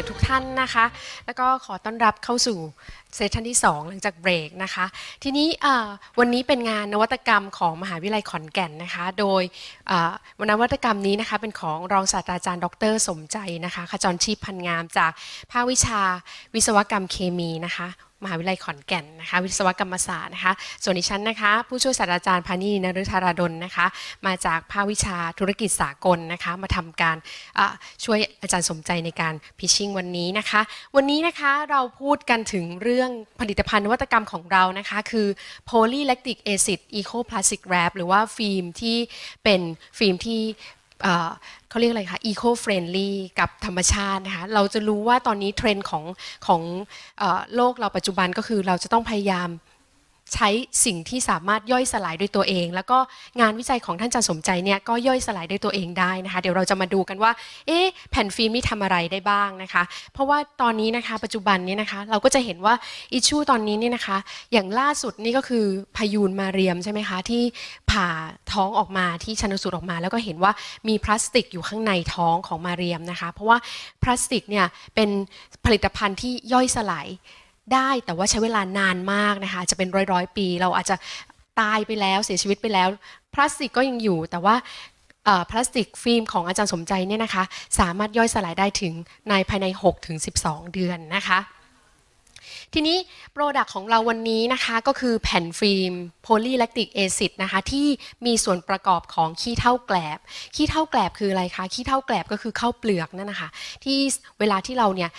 ยรติทุกท่านนะคะ แล้วก็ขอต้อนรับเข้าสู่เซสชันที่2 หลังจากเบรกนะคะ ทีนี้วันนี้เป็นงานนวัตกรรมของมหาวิทยาลัยขอนแก่นนะคะ โดยวนวัตกรรมนี้นะคะ เป็นของรองศาสตราจารย์ ดรสมใจนะคะขจรชีพพันงามจาก ภาควิชาวิศวกรรมเคมีนะคะมหาวิทยาลัยขอนแก่น นะคะ วิศวกรรมศาสตร์นะคะ ส่วนดิฉันนะคะ ผู้ช่วยศาสตราจารย์ พานีนฤธาราดล นะคะ มาจากภาควิชาธุรกิจสากลนะคะ มาทำการช่วยอาจารย์สมใจในการพิชชิ่งวันนี้นะคะ วันนี้นะคะ เราพูดกันถึงเรื่องผลิตภัณฑ์นวัตกรรมของเรานะคะ คือ polylactic acid eco plastic wrap หรือว่าฟิล์มที่เป็นฟิล์มที่เขาเรียกอะไรคะ eco friendly กับธรรมชาตินะคะ เราจะรู้ว่าตอนนี้เทรนด์ของของโลกเราปัจจุบันก็คือเราจะต้องพยายามใช้สิ่งที่สามารถย่อยสลายด้วยตัวเอง แล้วก็งานวิจัยของท่านอาจารย์สมใจเนี่ย ก็ย่อยสลายด้วยตัวเองได้นะคะ เดี๋ยวเราจะมาดูกันว่าเอ๊แผ่นฟิล์มนี่ทำอะไรได้บ้างนะคะ เพราะว่าตอนนี้นะคะปัจจุบันนี้นะคะเราก็จะเห็นว่าอิชูตอนนี้เนี่ยนะคะอย่างล่าสุดนี่ก็คือพยูนมาเรียมใช่ไหมคะ ที่ผ่าท้องออกมาที่ชันสูตรออกมาแล้วก็เห็นว่ามีพลาสติกอยู่ข้างในท้องของมาเรียมนะคะ เพราะว่าพลาสติกเนี่ยเป็นผลิตภัณฑ์ที่ย่อยสลายได้ แต่ว่าใช้เวลานานมากนะคะจะเป็นร้อยร้อยปีเราอาจจะตายไปแล้วเสียชีวิตไปแล้ว พลาสติกก็ยังอยู่ แต่ว่าพลาสติกฟิล์มของอาจารย์สมใจเนี่ยนะคะสามารถย่อยสลายได้ถึงในภายใน 6-12 เดือนนะคะ ทีนี้ โปรดักต์ของเราวันนี้นะคะก็คือแผ่นฟิล์มโพลีแลคติกแอซิดนะคะที่มีส่วนประกอบของขี้เท่าแกลบ ขี้เท่าแกลบคืออะไรคะขี้เท่าแกลบก็คือข้าวเปลือกนั่นนะคะที่เวลาที่เราเนี่ย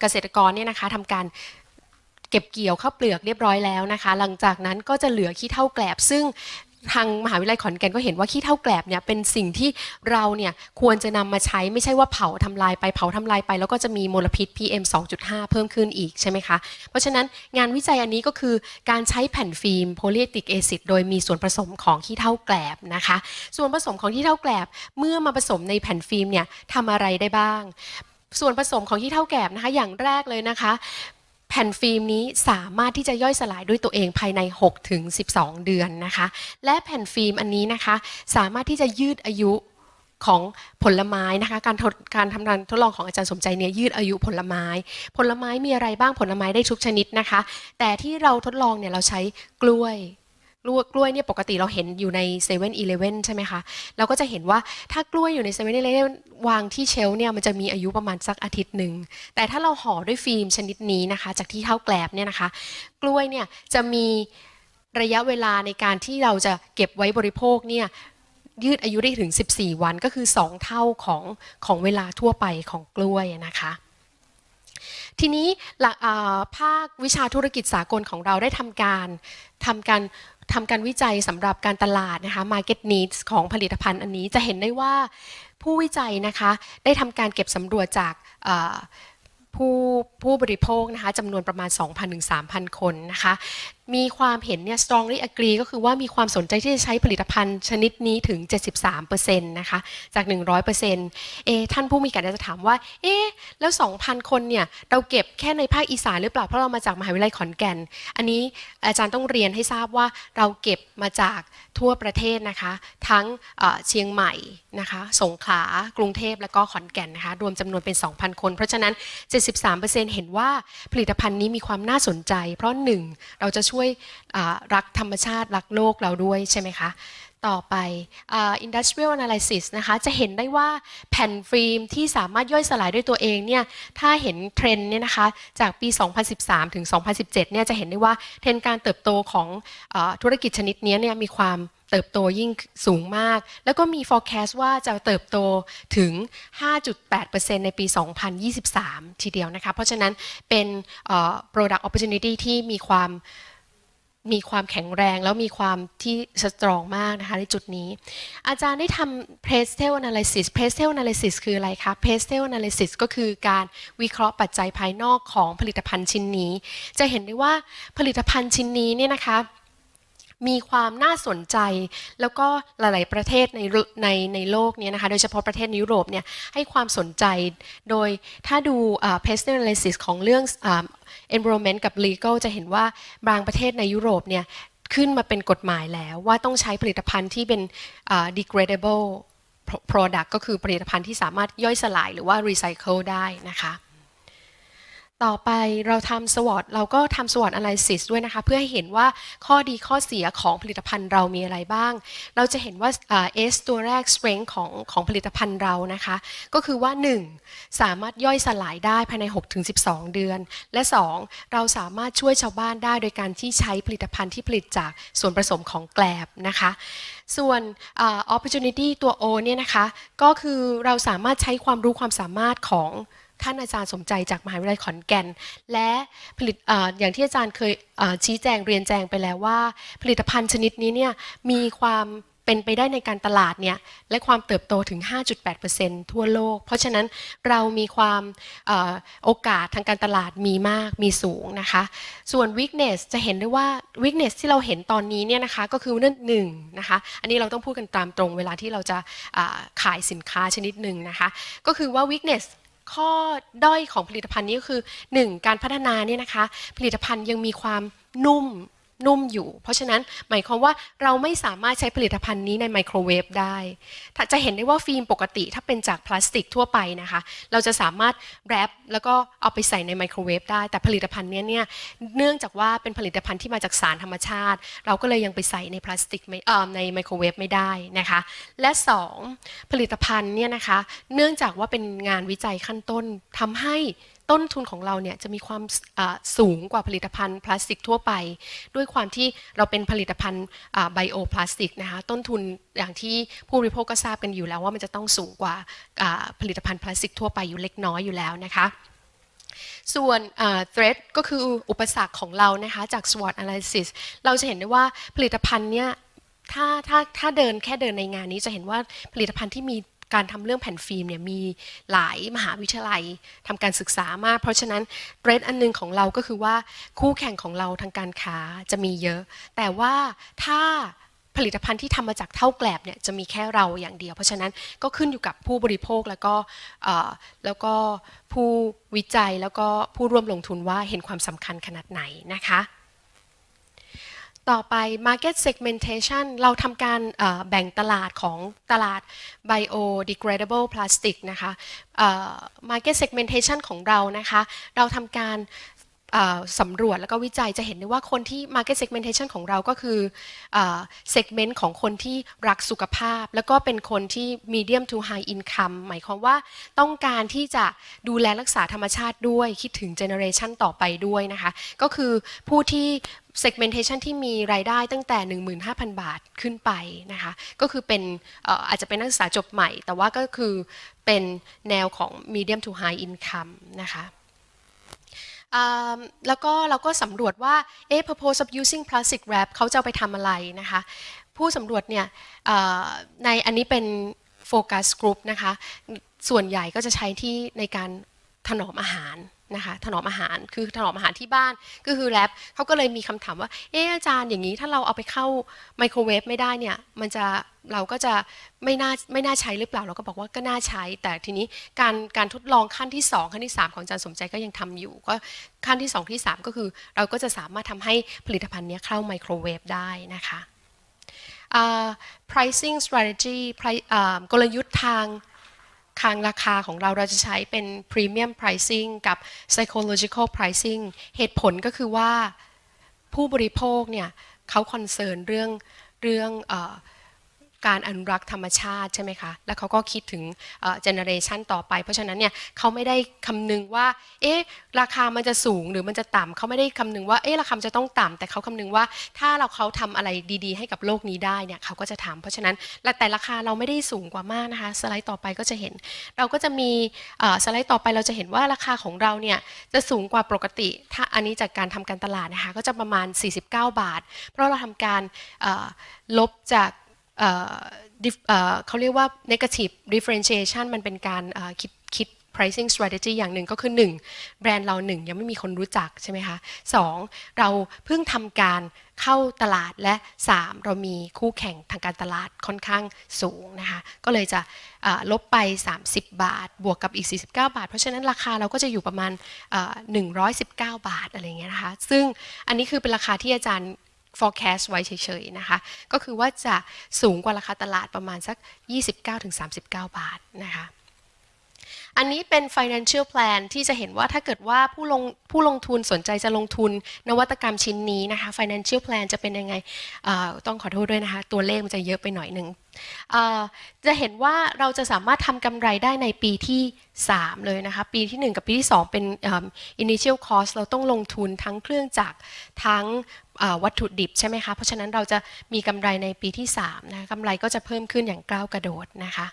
เกษตรกรเนี่ยนะคะทำการเก็บเกี่ยวข้าวเปลือกเรียบร้อยแล้วนะคะ หลังจากนั้นก็จะเหลือขี้เท่าแกลบ ซึ่งทางมหาวิทยาลัยขอนแก่นก็เห็นว่าขี้เท่าแกลบเนี่ยเป็นสิ่งที่เราเนี่ยควรจะนำมาใช้ไม่ใช่ว่าเผาทำลายไปเผาทำลายไป แล้วก็จะมีมลพิษ PM 2.5 เพิ่มขึ้นอีกใช่ไหมคะ เพราะฉะนั้นงานวิจัยอันนี้ก็คือการใช้แผ่นฟิล์มโพลีติกแอซิดโดยมีส่วนผสมของขี้เท่าแกลบนะคะ ส่วนผสมของขี้เท่าแกลบเมื่อมาผสมในแผ่นฟิล์มเนี่ยทำอะไรได้บ้าง ส่วนผสมของขี้เท่าแกลบนะคะอย่างแรกเลยนะคะแผ่นฟิล์มนี้สามารถที่จะย่อยสลายด้วยตัวเองภายใน6-12 เดือนนะคะ และแผ่นฟิล์มอันนี้นะคะสามารถที่จะยืดอายุของผลไม้นะคะการการทำการทดลองของอาจารย์สมใจเนี่ยยืดอายุผลไม้ผลไม้มีอะไรบ้างผลไม้ได้ทุกชนิดนะคะ แต่ที่เราทดลองเนี่ยเราใช้กล้วยกล้วยกล้วยเนี่ยปกติเราเห็นอยู่ในเซเว่นอีเลเว่นใช่ไหมคะเราก็จะเห็นว่าถ้ากล้วยอยู่ในเซเว่นอีเลเว่นวางที่เชลเนี่ยมันจะมีอายุประมาณสักอาทิตย์หนึ่ง แต่ถ้าเราห่อด้วยฟิล์มชนิดนี้นะคะ จากที่เท่าแกลบเนี่ยนะคะ กล้วยเนี่ยจะมีระยะเวลาในการที่เราจะเก็บไว้บริโภคเนี่ยยืดอายุได้ถึง 14 วันก็คือ 2 เท่าของ ของเวลาทั่วไปของกล้วยนะคะทีนี้ภาควิชาธุรกิจสากลของเราได้ทำการทำการทำการวิจัยสำหรับการตลาดนะคะ market needs ของผลิตภัณฑ์อันนี้จะเห็นได้ว่าผู้วิจัยนะคะ ได้ทำการเก็บสำรวจจากผู้ผู้บริโภคนะคะจำนวนประมาณ 2,000-3,000 คนนะคะมีความเห็นเนี่ย strongly agree ก็คือว่ามีความสนใจที่จะใช้ผลิตภัณฑ์ชนิดนี้ถึง 73%นะคะ จาก 100%เอท่านผู้มีการจะถามว่า เอ๊แล้ว 2,000 คน เนี่ย เราเก็บแค่ในภาคอีสาน หรือเปล่า เพราะเรามาจากมหาวิทยาลัยขอนแก่น อันนี้อาจารย์ต้องเรียนให้ทราบว่าเราเก็บมาจากทั่วประเทศนะคะ ทั้งเชียงใหม่นะคะ สงขลา กรุงเทพ และก็ขอนแก่นนะคะ รวมจำนวนเป็น 2,000 คน เพราะฉะนั้น 73%เห็นว่าผลิตภัณฑ์นี้มีความน่าสนใจ เพราะ1เราจะช่วช่วยรักธรรมชาติรักโลกเราด้วยใช่ไหมคะ ต่อไป industrial analysis นะคะ จะเห็นได้ว่าแผ่นฟิล์มที่สามารถย่อยสลายด้วยตัวเองเนี่ยถ้าเห็นเทรนเนี่ยนะคะจากปี 2013 ถึง 2017 เนี่ยจะเห็นได้ว่าเทรนการเติบโตของอธุรกิจชนิดนี้เนี่ยมีความเติบโตยิ่งสูงมาก แล้วก็มี forecast ว่าจะเติบโตถึง 5.8%ในปี 2023 ทีเดียวนะคะ เพราะฉะนั้นเป็น product opportunity ที่มีความมีความแข็งแรงแล้วมีความที่สตรองมากนะคะในจุดนี้ อาจารย์ได้ทำ p r e s t a l analysis p r e s t a l analysis คืออะไรคะ p r e s t a l analysis ก็คือการวิเคราะห์ปัจจัยภายนอกของผลิตภัณฑ์ชิ้นนี้ จะเห็นได้ว่าผลิตภัณฑ์ชิ้นนี้เนี่ยนะคะมีความน่าสนใจ แล้วก็หลายๆประเทศในในในโลกนี้นะคะ โดยเฉพาะประเทศยุโรปเนี่ย ให้ความสนใจ โดยถ้าดู pest analysis ของเรื่อง environment กับ legal จะเห็นว่าบางประเทศในยุโรปเนี่ย ขึ้นมาเป็นกฎหมายแล้วว่าต้องใช้ผลิตภัณฑ์ที่เป็น degradable product ก็คือผลิตภัณฑ์ที่สามารถย่อยสลายหรือว่า recycle ได้นะคะต่อไปเราทำสวอตเราก็ทำสวอตอ n a l y s i s ด้วยนะคะ เพื่อให้เห็นว่าข้อดีข้อเสียของผลิตภัณฑ์เรามีอะไรบ้าง เราจะเห็นว่าเอสตัวแรก strength ของของผลิตภัณฑ์เรานะคะ ก็คือว่า 1. สามารถย่อยสลายได้ภายใน 6-12 เดือน และ 2. เราสามารถช่วยชาวบ้านได้ โดยการที่ใช้ผลิตภัณฑ์ที่ผลิตจากส่วนผสมของแกลบนะคะ ส่วน opportunity ตัว O เนี่ยนะคะก็คือเราสามารถใช้ความรู้ความสามารถของท่านอาจารย์สมใจจากมหาวิทยาลัยขอนแก่น และผลิตออย่างที่อาจารย์เคยชี้แจงเรียนแจงไปแล้วว่า ผลิตภัณฑ์ชนิดนี้เนี่ยมีความเป็นไปได้ในการตลาดเนี่ยและความเติบโตถึง 5.8%ทั่วโลก เพราะฉะนั้นเรามีความอโอกาสทางการตลาดมีมากมีสูงนะคะ ส่วน weakness จะเห็นได้ว่า weakness ที่เราเห็นตอนนี้เนี่ยนะคะก็คือเรื่องหนึ่งนะคะอันนี้เราต้องพูดกันตามตรงเวลาที่เราจะขายสินค้าชนิดหนึ่งนะคะก็คือว่า weakness ข้อด้อยของผลิตภัณฑ์นี้ก็คือ 1. การพัฒนาเนี่ยนะคะ ผลิตภัณฑ์ยังมีความนุ่มนุ่มอยู่ เพราะฉะนั้นหมายความว่าเราไม่สามารถใช้ผลิตภัณฑ์นี้ในไมโครเวฟได้จะเห็นได้ว่าฟิล์มปกติถ้าเป็นจากพลาสติกทั่วไปนะคะ เราจะสามารถแรปแล้วก็เอาไปใส่ในไมโครเวฟได้ แต่ผลิตภัณฑ์นี้เนี่ยเนื่องจากว่าเป็นผลิตภัณฑ์ที่มาจากสารธรรมชาติ เราก็เลยยังไปใส่ในพลาสติกในไมโครเวฟไม่ได้นะคะ และ2ผลิตภัณฑ์เนี่ยนะคะเนื่องจากว่าเป็นงานวิจัยขั้นต้นทำให้ต้นทุนของเราเนี่ยจะมีความสูงกว่าผลิตภัณฑ์พลาสติกทั่วไป ด้วยความที่เราเป็นผลิตภัณฑ์ไบโอพลาสติกนะคะต้นทุนอย่างที่ผู้บริโภคก็ทราบกันอยู่แล้วว่ามันจะต้องสูงกว่าผลิตภัณฑ์พลาสติกทั่วไปอยู่เล็กน้อยอยู่แล้วนะคะส่วน threat ก็คืออุปสรรคของเรานะคะจาก SWOT analysis เราจะเห็นได้ว่าผลิตภัณฑ์เนี่ย ถ้าถ้าถ้าเดินแค่เดินในงานนี้จะเห็นว่าผลิตภัณฑ์ที่มีการทำเรื่องแผ่นฟิล์มเนี่ยมีหลายมหาวิทยาลัยทำการศึกษามาก เพราะฉะนั้นเรดอันนึงของเราก็คือว่าคู่แข่งของเราทางการค้าจะมีเยอะ แต่ว่าถ้าผลิตภัณฑ์ที่ทำมาจากเท่าแกลบเนี่ยจะมีแค่เราอย่างเดียว เพราะฉะนั้นก็ขึ้นอยู่กับผู้บริโภคแล้วก็แล้วก็ผู้วิจัยแล้วก็ผู้ร่วมลงทุนว่าเห็นความสำคัญขนาดไหนนะคะต่อไป market segmentation เราทำการแบ่งตลาดของตลาด biodegradable plastic นะคะ market segmentation ของเรานะคะ เราทำการสำรวจแล้วก็วิจัยจะเห็นได้ว่าคนที่ market segmentation ของเราก็คือ segment ของคนที่รักสุขภาพ แล้วก็เป็นคนที่ medium to high income หมายความว่าต้องการที่จะดูแลรักษาธรรมชาติด้วยคิดถึง generation ต่อไปด้วยนะคะ ก็คือผู้ที่ segmentation ที่มีรายได้ตั้งแต่ 15,000 บาทขึ้นไปนะคะ ก็คือเป็นอาจจะเป็นนักศึกษาจบใหม่ แต่ว่าก็คือเป็นแนวของ medium to high income นะคะแล้วก็ เราก็สำรวจว่าเอ๊ะ purpose of using plastic wrap เขาจะไปทำอะไรนะคะ ผู้สำรวจเนี่ยในอันนี้เป็นโฟกัสกลุ่มนะคะ ส่วนใหญ่ก็จะใช้ที่ในการถนอมอาหารนะคะถนอมอาหารคือถนอมอาหารที่บ้านก็คือแรปเขาก็เลยมีคำถามว่าเอออาจารย์อย่างนี้ถ้าเราเอาไปเข้าไมโครเวฟไม่ได้เนี่ยมันจะเราก็จะไม่น่าไม่น่าใช้หรือเปล่า เราก็บอกว่าก็น่าใช้ แต่ทีนี้การการทดลองขั้นที่ 2 ขั้นที่ 3 ของอาจารย์สมใจก็ยังทำอยู่ก็ขั้นที่ 2 ที่ 3 ก็คือเราก็จะสามารถทำให้ผลิตภัณฑ์นี้เข้าไมโครเวฟได้นะคะ pricing strategy กลยุทธ์ทางคางราคาของเราเราจะใช้เป็น Premium Pricing กับ Psychological Pricing เหตุผลก็คือว่าผู้บริโภคเนี่ยเขาคอนเซิร์นเรื่องเรื่องการอนุรักษ์ธรรมชาติ ใช่ไหมคะ แล้วเขาก็คิดถึงเจเนอเรชันต่อไป เพราะฉะนั้นเนี่ยเขาไม่ได้คำนึงว่าเอ๊ะราคามันจะสูงหรือมันจะต่ำเขาไม่ได้คำนึงว่าเอ๊ะราคาจะต้องต่ำแต่เขาคำนึงว่าถ้าเราเขาทำอะไรดีๆ ให้กับโลกนี้ได้เนี่ยเขาก็จะทำเพราะฉะนั้นแต่ราคาเราไม่ได้สูงกว่ามากนะคะ สไลด์ต่อไปก็จะเห็น เราก็จะมีสไลด์ต่อไปเราจะเห็นว่าราคาของเราเนี่ยจะสูงกว่าปกติ ถ้าอันนี้จากการทำการตลาดนะคะก็จะประมาณ 49 บาท เพราะเราทำการลบจากเขาเรียกว่า negative differentiation มันเป็นการคิดคิด pricing strategy อย่างหนึ่งก็คือ 1. แบรนด์เราหนึ่งยังไม่มีคนรู้จักใช่ไหมคะ 2. เราเพิ่งทำการเข้าตลาดและ 3. เรามีคู่แข่งทางการตลาดค่อนข้างสูงนะคะ ก็เลยจะลบไป 30 บาท บวกกับอีก 49 บาท เพราะฉะนั้นราคาเราก็จะอยู่ประมาณ119 บาทอะไรเงี้ยนะคะซึ่งอันนี้คือเป็นราคาที่อาจารย์ forecast ไว้เฉยๆ นะคะ ก็คือว่าจะสูงกว่าราคาตลาดประมาณสัก 29-39 บาทนะคะอันนี้เป็น financial plan ที่จะเห็นว่าถ้าเกิดว่าผู้ลงผู้ลงทุนสนใจจะลงทุนนวัตกรรมชิ้นนี้นะคะ financial plan จะเป็นยังไงต้องขอโทษด้วยนะคะ ตัวเลขมันจะเยอะไปหน่อยหนึ่ง จะเห็นว่าเราจะสามารถทำกำไรได้ในปีที่ 3 เลยนะคะ ปีที่ 1 กับปีที่ 2 เป็น initial cost เราต้องลงทุนทั้งเครื่องจักรทั้งวัตถุดิบใช่ไหมคะ เพราะฉะนั้นเราจะมีกำไรในปีที่3นะะกำไรก็จะเพิ่มขึ้นอย่างก้าวกระโดดนะคะ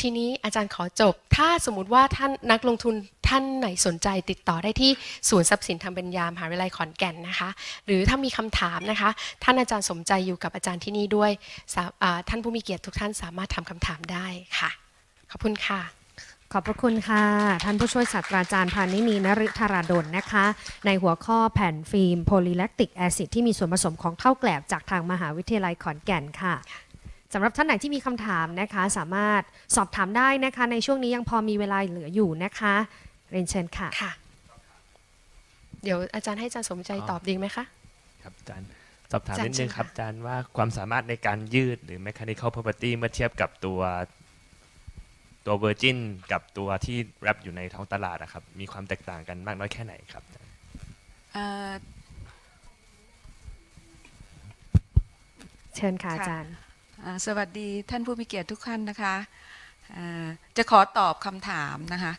ทีนี้อาจารย์ขอจบ ถ้าสมมติว่าท่านนักลงทุนท่านไหนสนใจติดต่อได้ที่ศูนย์ทรัพย์สินทางปัญญามหาวิทยาลัยขอนแก่นนะคะ หรือถ้ามีคำถามนะคะ ท่านอาจารย์สมใจอยู่กับอาจารย์ที่นี่ด้วย ท่านผู้มีเกียรติทุกท่านสามารถทำคำถามได้ค่ะ ขอบคุณค่ะ ขอบพระคุณค่ะ ท่านผู้ช่วยศาสตราจารย์พานินีนฤธาราดลนะคะ ในหัวข้อแผ่นฟิล์มโพลีแลคติกแอซิดที่มีส่วนผสมของเท่าแกลบจากทางมหาวิทยาลัยขอนแก่นค่ะสำหรับท่านไหนที่มีคำถามนะคะ สามารถสอบถามได้นะคะ ในช่วงนี้ยังพอมีเวลาเหลืออยู่นะคะ เรียนเชิญค่ะค่ะ เดี๋ยวอาจารย์ให้อาจารย์สมใจตอบดีไหมคะครับอาจารย์สอบถามนิดนึงครับอาจารย์ว่าความสามารถในการยืดหรือ mechanical property เมื่อเทียบกับตัว ตัว Virgin กับตัวที่แรปอยู่ในท้องตลาดนะครับมีความแตกต่างกันมากน้อยแค่ไหนครับเชิญค่ะอาจารย์สวัสดีท่านผู้มีเกียรติทุกท่านนะคะจะขอตอบคำถามนะคะ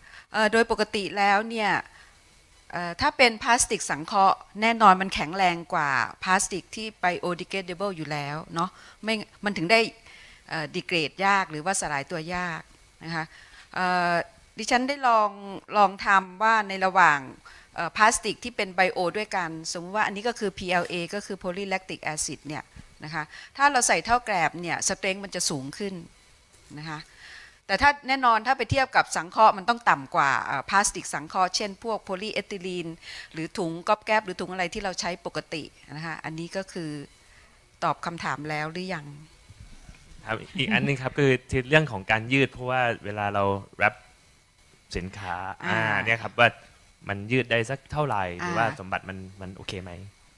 โดยปกติแล้วเนี่ยถ้าเป็นพลาสติกสังเคราะห์แน่นอนมันแข็งแรงกว่า พลาสติกที่ไบโอดิเกตเดเบิลอยู่แล้วเนาะไม่มันถึงได้ดีเกรดยากหรือว่าสลายตัวยากนะคะดิฉันได้ลองลองทำว่าในระหว่างพลาสติกที่เป็นไบโอด้วยกัน สมมติว่าอันนี้ก็คือ PLA ก็คือโพลีแลคติกแอซิดเนี่ยนะคะถ้าเราใส่เท่าแกรบเนี่ยสเตรงมันจะสูงขึ้นนะคะแต่ถ้าแน่นอนถ้าไปเทียบกับสังเคราะห์มันต้องต่ำกว่าพลาสติกสังเคราะห์เช่นพวกโพลีเอทิลีนหรือถุงก๊อบแก๊บหรือถุงอะไรที่เราใช้ปกตินะคะอันนี้ก็คือตอบคำถามแล้วหรือยังครับอีกอันนึงครับ คือเรื่องของการยืดเพราะว่าเวลาเราแรปสินค้าอ่าเนี่ยครับว่ามันยืดได้สักเท่าไหร่หรือว่าสมบัติมันมันโอเคไหม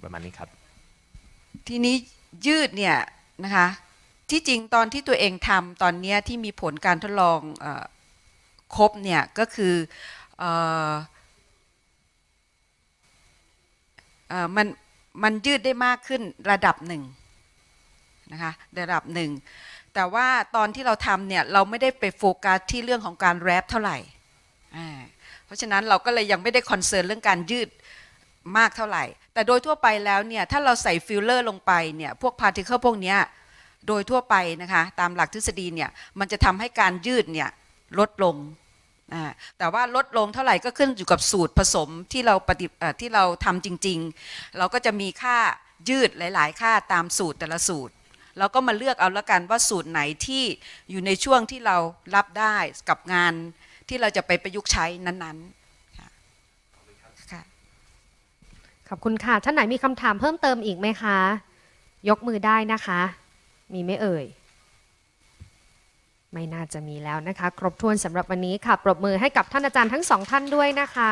ประมาณนี้ครับ ทีนี้ยืดเนี่ยนะคะ ที่จริงตอนที่ตัวเองทำตอนนี้ที่มีผลการทดลองอครบเนี่ย ก็คือออมันมันยืดได้มากขึ้นระดับหนึ่งนะคะ ระดับหนึ่งแต่ว่าตอนที่เราทำเนี่ยเราไม่ได้ไปโฟกัสที่เรื่องของการแรปเท่าไหร่ เพราะฉะนั้นเราก็เลยยังไม่ได้คอนเซิร์นเรื่องการยืดมากเท่าไหร่ แต่โดยทั่วไปแล้วเนี่ย ถ้าเราใส่ฟิลเลอร์ลงไปเนี่ย พวกพาร์ติเคิลพวกนี้โดยทั่วไปนะคะ ตามหลักทฤษฎีเนี่ย มันจะทำให้การยืดเนี่ย ลดลง แต่ว่าลดลงเท่าไหร่ก็ขึ้นอยู่กับสูตรผสมที่เราปฏิที่เราทำจริง ๆ เราก็จะมีค่ายืดหลาย ๆ ค่าตามสูตรแต่ละสูตร เราก็มาเลือกเอาละกันว่าสูตรไหนที่อยู่ในช่วงที่เรารับได้กับงานที่เราจะไปประยุกต์ใช้นั้นๆขอบคุณค่ะ ท่านไหนมีคำถามเพิ่มเติมอีกไหมคะ ยกมือได้นะคะ มีไม่เอ่ย ไม่น่าจะมีแล้วนะคะ ครบถ้วนสำหรับวันนี้ค่ะ ปรบมือให้กับท่านอาจารย์ทั้งสองท่านด้วยนะคะ